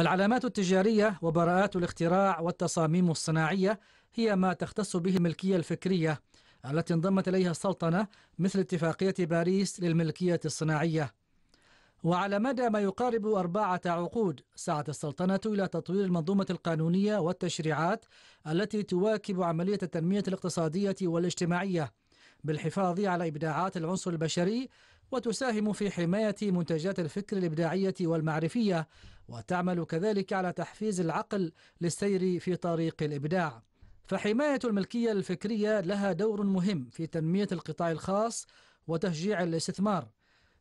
العلامات التجارية وبراءات الاختراع والتصاميم الصناعية هي ما تختص به الملكية الفكرية التي انضمت إليها السلطنة مثل اتفاقية باريس للملكية الصناعية وعلى مدى ما يقارب أربعة عقود سعت السلطنة إلى تطوير المنظومة القانونية والتشريعات التي تواكب عملية التنمية الاقتصادية والاجتماعية بالحفاظ على إبداعات العنصر البشري وتساهم في حماية منتجات الفكر الإبداعية والمعرفية وتعمل كذلك على تحفيز العقل للسير في طريق الإبداع فحماية الملكية الفكرية لها دور مهم في تنمية القطاع الخاص وتشجيع الاستثمار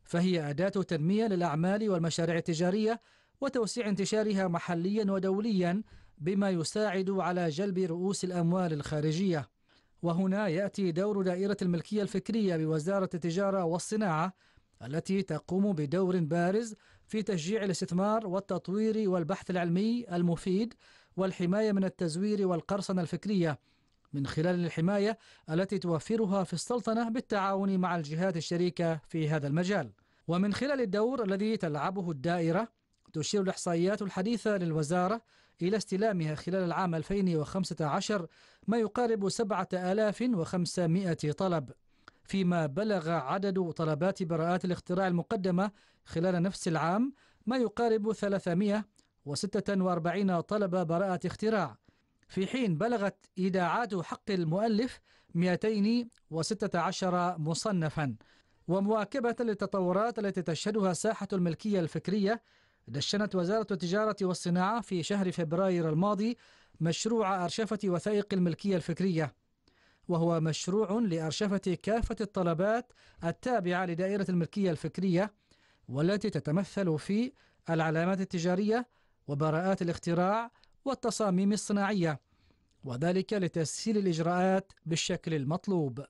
فهي أداة تنمية للأعمال والمشاريع التجارية وتوسيع انتشارها محليا ودوليا بما يساعد على جلب رؤوس الأموال الخارجية وهنا يأتي دور دائرة الملكية الفكرية بوزارة التجارة والصناعة التي تقوم بدور بارز في تشجيع الاستثمار والتطوير والبحث العلمي المفيد والحماية من التزوير والقرصنة الفكرية من خلال الحماية التي توفرها في السلطنة بالتعاون مع الجهات الشريكة في هذا المجال ومن خلال الدور الذي تلعبه الدائرة تشير الإحصائيات الحديثة للوزارة إلى استلامها خلال العام 2015 ما يقارب 7500 طلب فيما بلغ عدد طلبات براءات الاختراع المقدمة خلال نفس العام ما يقارب 346 طلب براءة اختراع في حين بلغت إيداعات حق المؤلف 216 مصنفا ومواكبة للتطورات التي تشهدها ساحة الملكية الفكرية دشنت وزارة التجارة والصناعة في شهر فبراير الماضي مشروع أرشفة وثائق الملكية الفكرية وهو مشروع لأرشفة كافة الطلبات التابعة لدائرة الملكية الفكرية والتي تتمثل في العلامات التجارية وبراءات الاختراع والتصاميم الصناعية وذلك لتسهيل الإجراءات بالشكل المطلوب